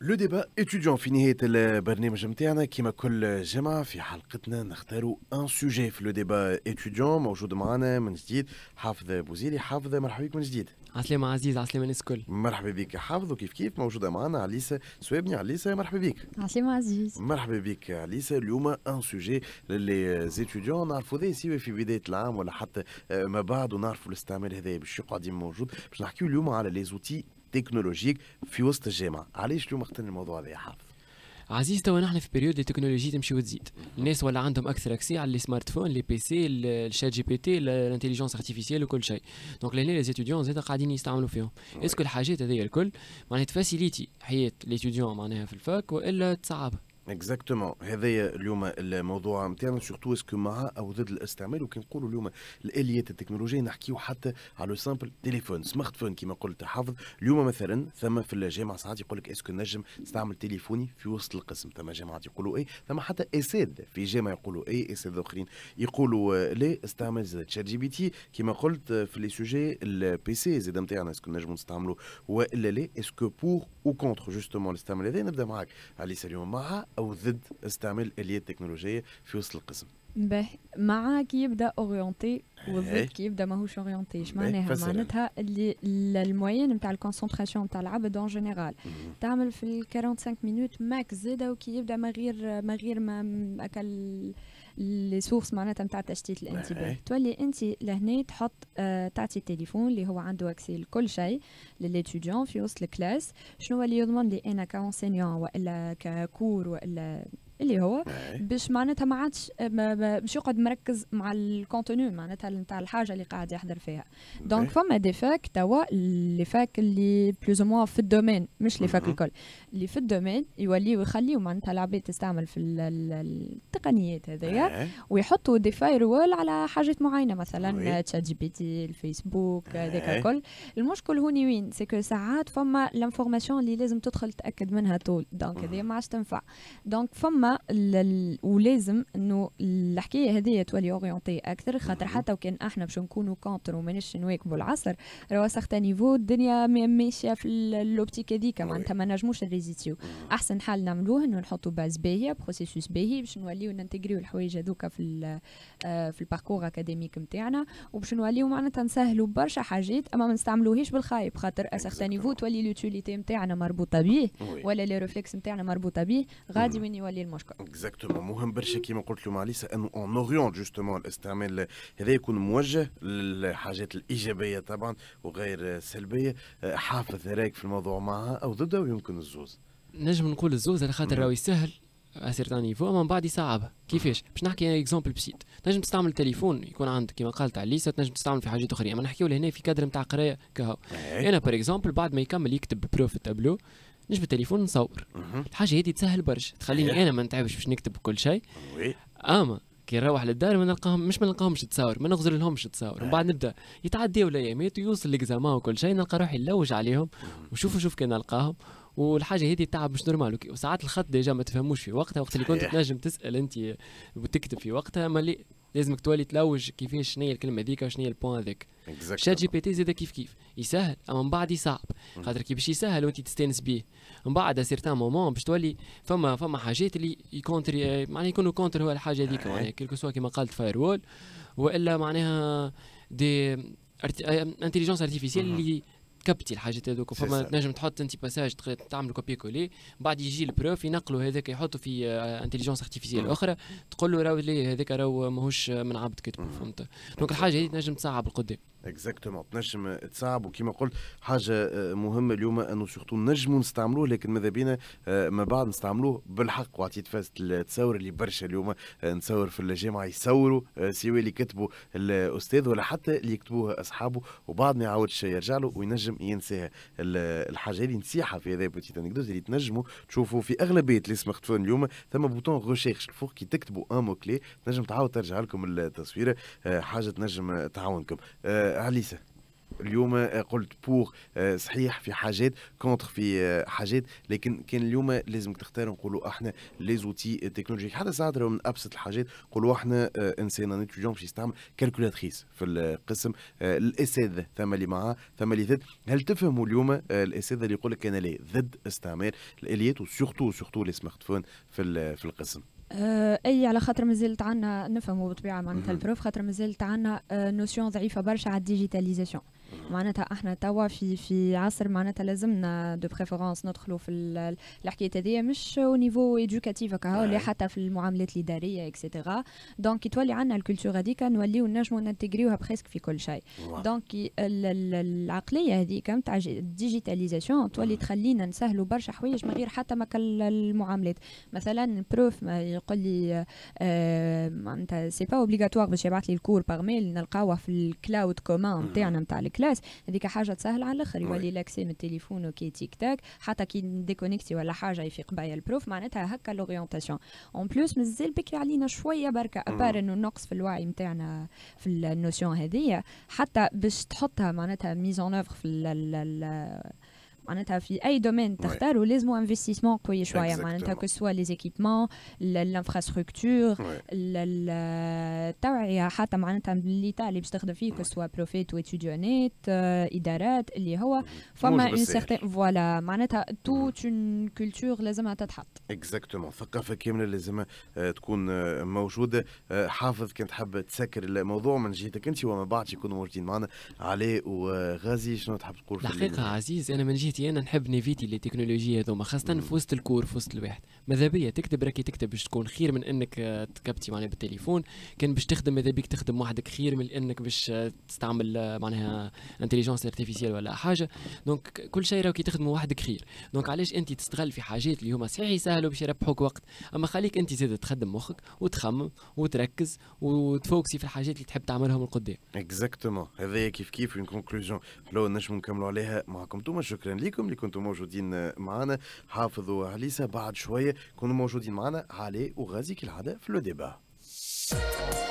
لو ديبا اتيديون في نهاية البرنامج نتاعنا كيما كل جمعة في حلقتنا نختاروا ان سوجي في لو ديبا اتيديون موجود معنا من جديد حافظ بوزيري حافظ مرحبا بك من جديد عسلامة عزيز عسلامة الناس الكل مرحبا بك حافظ كيف كيف موجودة معنا عليسة سوابني عليسة مرحبا بك عسلامة عزيز مرحبا بك عليسة اليوم ان سوجي للي زيتيديون نعرفوا ذا سيوا في بداية العام ولا حتى آه، ما بعد ونعرفوا الاستعمال هذا باش يقعد موجود باش نحكيو اليوم على لي زوتي تكنولوجيك في وسط الجامعة علاش اليوم اخترنا الموضوع هذا يا حافظ عزيز توا نحن في بيريود التكنولوجيا تمشي وتزيد الناس ولا عندهم اكثر اكسي على لي سمارت فون لي بي سي الشات جي بي تي الانتيليجونس ارتيفيسيال وكل شيء دونك لهنا لي ستوديون زاد قاعدين يستعملوا فيهم اسكو الحاجات هذيا الكل معناها تفاسيليتي حياه ليتيديون معناها في الفاك والا تصعبها اكزاكتومون هذايا اليوم الموضوع نتاعنا سورتو اسكو مع او ضد الاستعمال وكي نقولوا اليوم الاليات التكنولوجيه نحكيو حتى على لو سامبل تليفون سمارت فون كيما قلت حافظ اليوم مثلا ثم في الجامعه ساعات يقول لك اسكو نجم استعمل تليفوني في وسط القسم ثم جامعات يقولوا اي ثم حتى اساد في جامعه يقولوا اي اساد اخرين يقولوا لا استعمل تشات جي بي تي كيما قلت في لي سوجي البي سي زاد نتاعنا اسكو نجم نستعملوا والا لا اسكو بور او كونتر جوستومون الاستعمال هذا نبدا معاك علي اليوم مع او ضد استعمال الاليات التكنولوجيه في وسط القسم باهي معاك يبدا اورينتي بالضبط كي يبدا ماهوش اورينتي اش معناها معناتها اللي الموين نتاع الكونسنتراسيون نتاع العبد اون جينيرال تعمل في ال 45 مينوت ماكس زاده وكي يبدا ما غير ما غير ما اكل لي سورس معناتها نتاع تشتيت إيه. الانتباه تولي انت لهنا تحط آه تعطي التليفون اللي هو عنده اكسي لكل شيء للاتيديون في وسط الكلاس شنو اللي يضمن لي انا كونسينيون والا ككور والا اللي هو إيه. باش معناتها ما عادش باش يقعد مركز مع الكونتوني معناتها نتاع الحاجه اللي قاعد يحضر فيها دونك إيه. فما دي فاك توا لي فاك اللي بلوز موا في الدومين مش لي فاك الكل اللي في الدومين يولي يخليو معناتها العباد تستعمل في التقنيات هذيا إيه. ويحطوا دي فاير وول على حاجات معينه مثلا تشات جي بي تي الفيسبوك هذاك الكل المشكل هوني وين سكو ساعات فما لانفورماسيون اللي لازم تدخل تاكد منها طول دونك هذه ما عادش تنفع دونك فما ولازم انه الحكايه هذه تولي اورينتي اكثر خاطر حتى وكان احنا باش نكونوا كونتر وماناش نواكبوا العصر راهو سارتا نيفو الدنيا ماشيه في الاوبتيك هذيك معناتها ما نجموش نريزيتيو احسن حل نعملوه انه نحطوا باز باهيه بروسيسوس باهي باش نوليو ننتجريو الحوايج هذوك في آه، في الباركور اكاديميك نتاعنا وباش نوليو معناتها نسهلوا برشا حاجات اما ما نستعملوهيش بالخايب خاطر سارتا نيفو تولي لوتيليتي نتاعنا مربوطه به ولا لي ريفلكس نتاعنا مربوطه بيه غادي وين يولي المشكل اكزاكتومون مهم برشا كيما قلت لكم عليسا انه اون اوريونت جوستومون الاستعمال هذا يكون موجه للحاجات الايجابيه طبعا وغير سلبيه حافظ هراك في الموضوع معها او ضده ويمكن الزوز نجم نقول الزوز على خاطر راهو يسهل سيرتان نيفو اما من بعد يصعبها كيفاش باش نحكي اكزومبل بسيط نجم تستعمل تليفون يكون عندك كما قال على ليسا نجم تستعمل في حاجات اخرى اما نحكيو لهنا في كادر نتاع قرايه كهو إيه. انا بار اكزومبل بعد ما يكمل يكتب بروف التابلو نجيب التليفون نصور الحاجه هذه تسهل برشا تخليني انا ما نتعبش باش نكتب كل شيء اما كي نروح للدار ما نلقاهم مش ما نلقاهمش تصاور ما نغزر لهمش تصاور من بعد آه. نبدا يتعديوا الايامات ويوصل ليكزاما وكل شيء نلقى روحي نلوج عليهم وشوف شوف كي نلقاهم والحاجه هذه تعب مش نورمال وساعات الخط ديجا ما تفهموش في وقتها وقت اللي كنت تنجم تسال انت وتكتب في وقتها ملي لازمك تولي تلوج كيفاش شنو هي الكلمه هذيك وشنو هي البوان هذاك شات جي بي تي زاد كيف كيف يسهل اما من بعد يصعب خاطر كي باش يسهل وانت تستانس به من بعد سيرتان مومون باش تولي فما فما حاجات اللي يكونتري معناها يكونوا كونتر هو الحاجه هذيك معناها كيلكو سوا كيما قالت فاير وول والا معناها دي انتليجونس ارتيفيسيال اللي تكبتي الحاجات هذوك فما تنجم تحط انت باساج تعمل كوبي كولي بعد يجي البروف ينقلوا هذاك يحطوا في انتليجونس آه، ارتيفيسيال اخرى تقول له راهو هذاك راهو ماهوش من عبد كتبه فهمت دونك الحاجه هذه تنجم تصعب القدام اكزاكتومون تنجم تصعب وكما قلت حاجه مهمه اليوم انه سورتو نجموا نستعملوه لكن ماذا بينا ما بعد نستعملوه بالحق وعطيت فاس التصاور اللي برشا اليوم نصور في الجامعه يصوروا سواء اللي كتبوا الاستاذ ولا حتى اللي يكتبوه اصحابه وبعد ما يعاودش يرجع له وينجم ينساها الحاجه هذه نصيحه في هذا بوتيت انكدوز اللي تنجموا تشوفوا في اغلبيه لي سمارت فون اليوم ثم بوتون ريشيرش الفوق كي تكتبوا ان مو كلي تنجم تعاود ترجع لكم التصويره حاجه تنجم تعاونكم آه، عليسه اليوم آه، قلت بور آه، صحيح في حاجات كونتر في حاجات لكن كان اليوم لازمك تختار نقولوا احنا لي زوتي تكنولوجيك حتى ساعات من ابسط الحاجات نقولوا احنا انسان ان اتيديون باش يستعمل كالكولاتريس في القسم الاساتذه ثم اللي معاه ثم اللي ضد هل تفهموا اليوم الاساتذه اللي يقول لك انا لا ضد استعمال الاليات وسورتو سورتو لي سمارت فون في في القسم اي على خاطر مازلت عندنا نفهموا بطبيعه معناتها البروف خاطر مازلت عندنا نوسيون آه، ضعيفه برشا على الديجيتاليزاسيون معناتها احنا توا في في عصر معناتها لازمنا دو بريفيرونس ندخلوا في الحكايه هذه مش او نيفو ايدوكاتيف هكا ولا أيوة. حتى في المعاملات الاداريه اكسيتيرا دونك تولي عندنا الكولتور هذيك نوليو نجموا ننتجريوها بريسك في كل شيء دونك العقليه هذيك نتاع ديجيتاليزاسيون تولي تخلينا نسهلوا برشا حوايج من غير حتى ما المعاملات مثلا بروف ما يقول لي آه، معناتها سي با اوبليغاتوار باش يبعث لي الكور باغ ميل نلقاوه في الكلاود كومان نتاعنا نتاع الكلاس الناس هذيك حاجه تسهل على الاخر يولي لاكسي من التليفون وكي تيك تاك حتى كي ديكونيكتي ولا حاجه يفيق بايا البروف معناتها هكا لورينتاسيون اون بلوس مازال بكري علينا شويه بركه ابار انه نقص في الوعي نتاعنا في النوسيون هذيا حتى باش تحطها معناتها ميزون اوفر في معناتها في اي دومين تختاروا لازم انفستيسمون قوي شويه معناتها كو سوا لي زيكيبمون الانفراستركتور التوعيه حتى معناتها تاع اللي باش تخدم فيه كو سوا بروفيت واتيديونيت ادارات اللي هو فما اون سيغتان فوالا معناتها توت اون كولتور لازمها تتحط اكزاكتومون ثقافه كامله لازم آه، تكون آه، موجوده آه، حافظ كنت حاب تسكر الموضوع من جهتك انت وما بعد يكونوا موجودين معنا علي وغازي شنو تحب تقول الحقيقه عزيز انا من جهتي نيفيتي انا نحب نيفيتي لي تكنولوجي هذوما خاصه في وسط الكور في وسط الواحد ماذا بيا تكتب راكي تكتب باش تكون خير من انك آه، تكبتي معناها بالتليفون كان باش تخدم ماذا بيك تخدم وحدك خير من انك باش آه، تستعمل آه، معناها انتليجونس ارتيفيسيال ولا حاجه دونك كل شيء راكي تخدم وحدك خير دونك علاش انت تستغل في حاجات اللي هما صحيح يسهلوا باش يربحوك وقت اما خليك انت زاد تخدم مخك وتخمم وتركز وتفوكسي في الحاجات اللي تحب تعملهم القدام اكزاكتومون هذايا كيف كيف اون كونكلوجون لو نجم نكملوا عليها معكم توما شكرا لك عليكم اللي كنتم موجودين معنا حافظوا عليسا بعد شويه كونوا موجودين معنا علي وغازي كالعاده في لو ديبا